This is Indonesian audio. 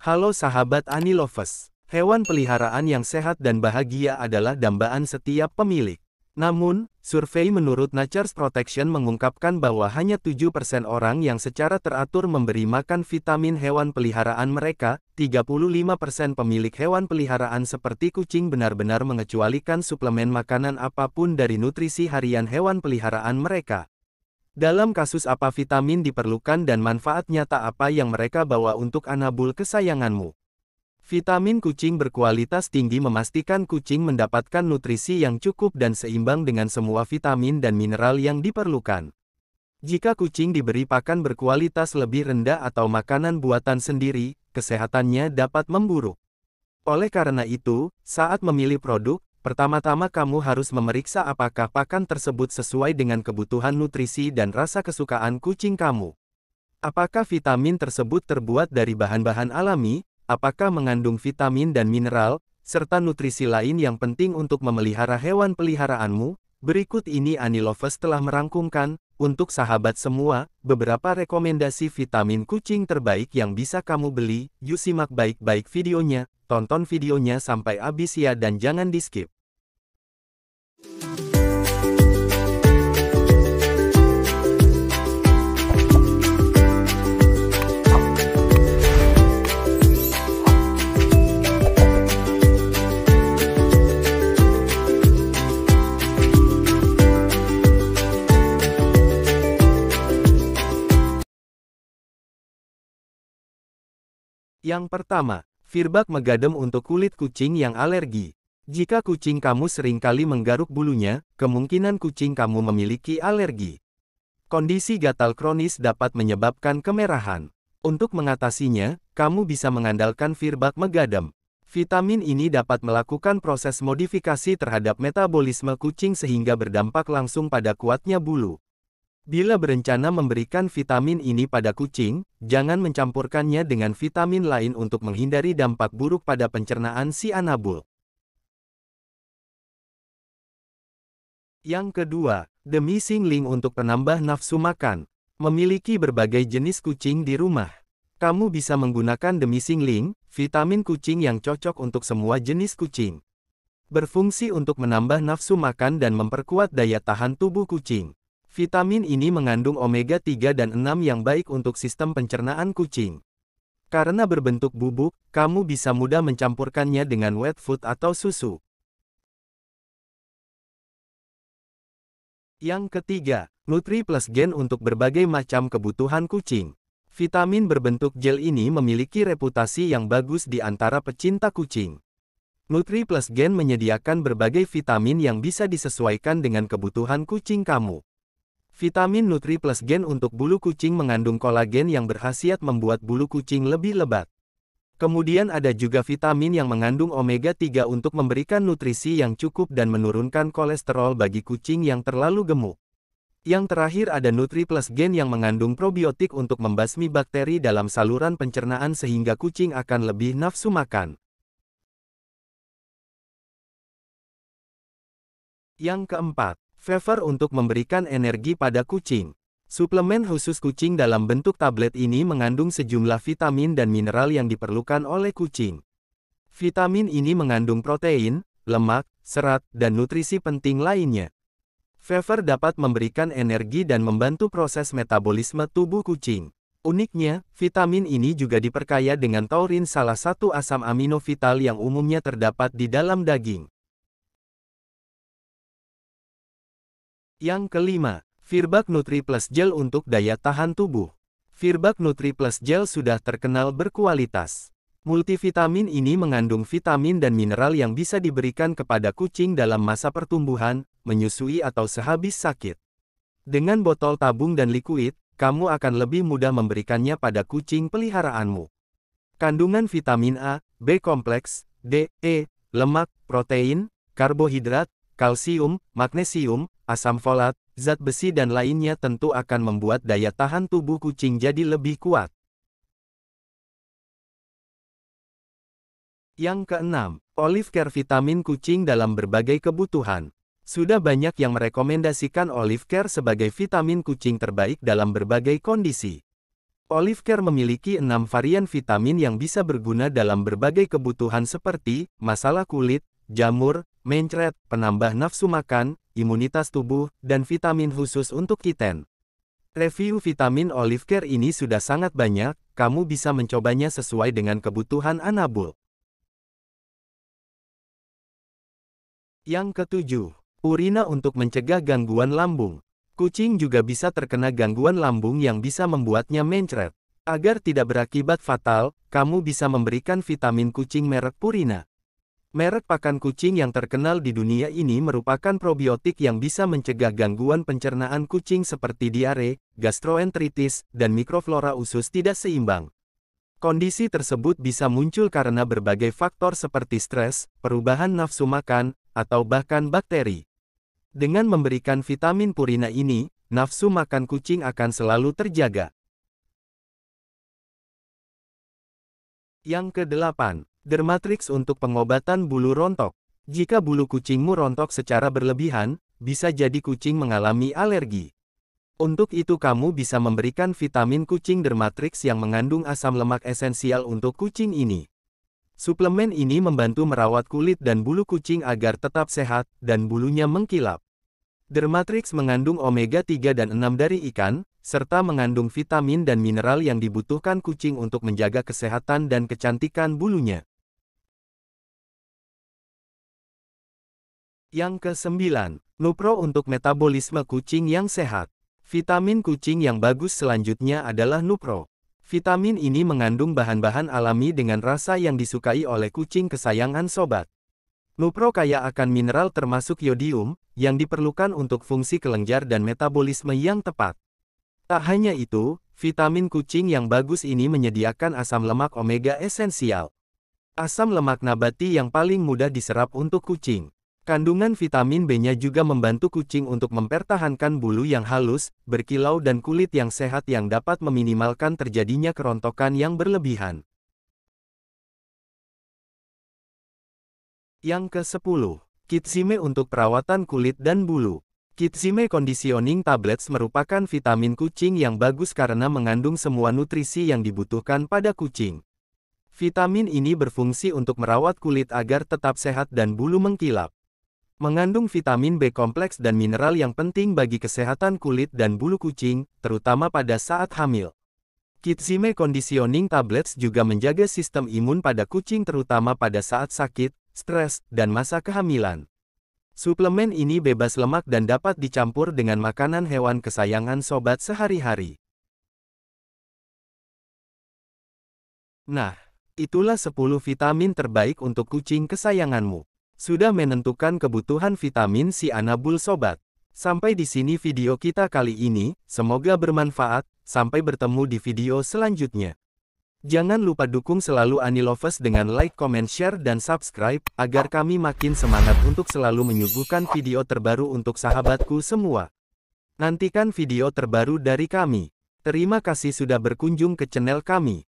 Halo sahabat Anilovers. Hewan peliharaan yang sehat dan bahagia adalah dambaan setiap pemilik. Namun, survei menurut Nature's Protection mengungkapkan bahwa hanya 7% orang yang secara teratur memberi makan vitamin hewan peliharaan mereka, 35% pemilik hewan peliharaan seperti kucing benar-benar mengecualikan suplemen makanan apapun dari nutrisi harian hewan peliharaan mereka. Dalam kasus apa vitamin diperlukan dan manfaat nyata apa yang mereka bawa untuk anabul kesayanganmu. Vitamin kucing berkualitas tinggi memastikan kucing mendapatkan nutrisi yang cukup dan seimbang dengan semua vitamin dan mineral yang diperlukan. Jika kucing diberi pakan berkualitas lebih rendah atau makanan buatan sendiri, kesehatannya dapat memburuk. Oleh karena itu, saat memilih produk, Pertama-tama kamu harus memeriksa apakah pakan tersebut sesuai dengan kebutuhan nutrisi dan rasa kesukaan kucing kamu. Apakah vitamin tersebut terbuat dari bahan-bahan alami, apakah mengandung vitamin dan mineral, serta nutrisi lain yang penting untuk memelihara hewan peliharaanmu? Berikut ini Anilovers telah merangkumkan, untuk sahabat semua, beberapa rekomendasi vitamin kucing terbaik yang bisa kamu beli, yuk simak baik-baik videonya, tonton videonya sampai habis ya dan jangan di skip. Yang pertama, firbak megadem untuk kulit kucing yang alergi. Jika kucing kamu seringkali menggaruk bulunya, kemungkinan kucing kamu memiliki alergi. Kondisi gatal kronis dapat menyebabkan kemerahan. Untuk mengatasinya, kamu bisa mengandalkan firbak megadem. Vitamin ini dapat melakukan proses modifikasi terhadap metabolisme kucing sehingga berdampak langsung pada kuatnya bulu. Bila berencana memberikan vitamin ini pada kucing, jangan mencampurkannya dengan vitamin lain untuk menghindari dampak buruk pada pencernaan si anabul. Yang kedua, demi singling untuk penambah nafsu makan. Memiliki berbagai jenis kucing di rumah. Kamu bisa menggunakan demi singling, vitamin kucing yang cocok untuk semua jenis kucing. Berfungsi untuk menambah nafsu makan dan memperkuat daya tahan tubuh kucing. Vitamin ini mengandung omega-3 dan 6 yang baik untuk sistem pencernaan kucing. Karena berbentuk bubuk, kamu bisa mudah mencampurkannya dengan wet food atau susu. Yang ketiga, Nutri Plus Gen untuk berbagai macam kebutuhan kucing. Vitamin berbentuk gel ini memiliki reputasi yang bagus di antara pecinta kucing. Nutri Plus Gen menyediakan berbagai vitamin yang bisa disesuaikan dengan kebutuhan kucing kamu. Vitamin Nutri Plus Gen untuk bulu kucing mengandung kolagen yang berkhasiat membuat bulu kucing lebih lebat. Kemudian ada juga vitamin yang mengandung omega-3 untuk memberikan nutrisi yang cukup dan menurunkan kolesterol bagi kucing yang terlalu gemuk. Yang terakhir ada Nutri Plus Gen yang mengandung probiotik untuk membasmi bakteri dalam saluran pencernaan sehingga kucing akan lebih nafsu makan. Yang keempat, Fever untuk memberikan energi pada kucing. Suplemen khusus kucing dalam bentuk tablet ini mengandung sejumlah vitamin dan mineral yang diperlukan oleh kucing. Vitamin ini mengandung protein, lemak, serat, dan nutrisi penting lainnya. Fever dapat memberikan energi dan membantu proses metabolisme tubuh kucing. Uniknya, vitamin ini juga diperkaya dengan taurin salah satu asam amino vital yang umumnya terdapat di dalam daging. Yang kelima, Virbac Nutri Plus Gel untuk daya tahan tubuh. Virbac Nutri Plus Gel sudah terkenal berkualitas. Multivitamin ini mengandung vitamin dan mineral yang bisa diberikan kepada kucing dalam masa pertumbuhan, menyusui atau sehabis sakit. Dengan botol tabung dan likuid, kamu akan lebih mudah memberikannya pada kucing peliharaanmu. Kandungan vitamin A, B kompleks, D, E, lemak, protein, karbohidrat, kalsium, magnesium, asam folat, zat besi dan lainnya tentu akan membuat daya tahan tubuh kucing jadi lebih kuat. Yang keenam, olive care vitamin kucing dalam berbagai kebutuhan. Sudah banyak yang merekomendasikan olive care sebagai vitamin kucing terbaik dalam berbagai kondisi. Olive Care memiliki enam varian vitamin yang bisa berguna dalam berbagai kebutuhan seperti masalah kulit, jamur, mencret, penambah nafsu makan, imunitas tubuh, dan vitamin khusus untuk kitten. Review vitamin olive care ini sudah sangat banyak, kamu bisa mencobanya sesuai dengan kebutuhan anabul. Yang ketujuh, urina untuk mencegah gangguan lambung. Kucing juga bisa terkena gangguan lambung yang bisa membuatnya mencret. Agar tidak berakibat fatal, kamu bisa memberikan vitamin kucing merek Purina. Merek pakan kucing yang terkenal di dunia ini merupakan probiotik yang bisa mencegah gangguan pencernaan kucing seperti diare, gastroenteritis, dan mikroflora usus tidak seimbang. Kondisi tersebut bisa muncul karena berbagai faktor seperti stres, perubahan nafsu makan, atau bahkan bakteri. Dengan memberikan vitamin purina ini, nafsu makan kucing akan selalu terjaga. Yang kedelapan, Dermatrix untuk pengobatan bulu rontok. Jika bulu kucingmu rontok secara berlebihan, bisa jadi kucing mengalami alergi. Untuk itu kamu bisa memberikan vitamin kucing Dermatrix yang mengandung asam lemak esensial untuk kucing ini. Suplemen ini membantu merawat kulit dan bulu kucing agar tetap sehat dan bulunya mengkilap. Dermatrix mengandung omega-3 dan 6 dari ikan, serta mengandung vitamin dan mineral yang dibutuhkan kucing untuk menjaga kesehatan dan kecantikan bulunya. Yang kesembilan, Nupro untuk metabolisme kucing yang sehat. Vitamin kucing yang bagus selanjutnya adalah Nupro. Vitamin ini mengandung bahan-bahan alami dengan rasa yang disukai oleh kucing kesayangan sobat. Nupro kaya akan mineral termasuk yodium, yang diperlukan untuk fungsi kelenjar dan metabolisme yang tepat. Tak hanya itu, vitamin kucing yang bagus ini menyediakan asam lemak omega esensial. Asam lemak nabati yang paling mudah diserap untuk kucing. Kandungan vitamin B-nya juga membantu kucing untuk mempertahankan bulu yang halus, berkilau dan kulit yang sehat yang dapat meminimalkan terjadinya kerontokan yang berlebihan. Yang ke-10. Kitsime untuk perawatan kulit dan bulu. Kitsime Conditioning Tablets merupakan vitamin kucing yang bagus karena mengandung semua nutrisi yang dibutuhkan pada kucing. Vitamin ini berfungsi untuk merawat kulit agar tetap sehat dan bulu mengkilap. Mengandung vitamin B kompleks dan mineral yang penting bagi kesehatan kulit dan bulu kucing, terutama pada saat hamil. Kitsime Conditioning Tablets juga menjaga sistem imun pada kucing terutama pada saat sakit, stres, dan masa kehamilan. Suplemen ini bebas lemak dan dapat dicampur dengan makanan hewan kesayangan sobat sehari-hari. Nah, itulah 10 vitamin terbaik untuk kucing kesayanganmu. Sudah menentukan kebutuhan vitamin C anabul sobat. Sampai di sini video kita kali ini, semoga bermanfaat, sampai bertemu di video selanjutnya. Jangan lupa dukung selalu Anilovers dengan like, comment, share, dan subscribe, agar kami makin semangat untuk selalu menyuguhkan video terbaru untuk sahabatku semua. Nantikan video terbaru dari kami. Terima kasih sudah berkunjung ke channel kami.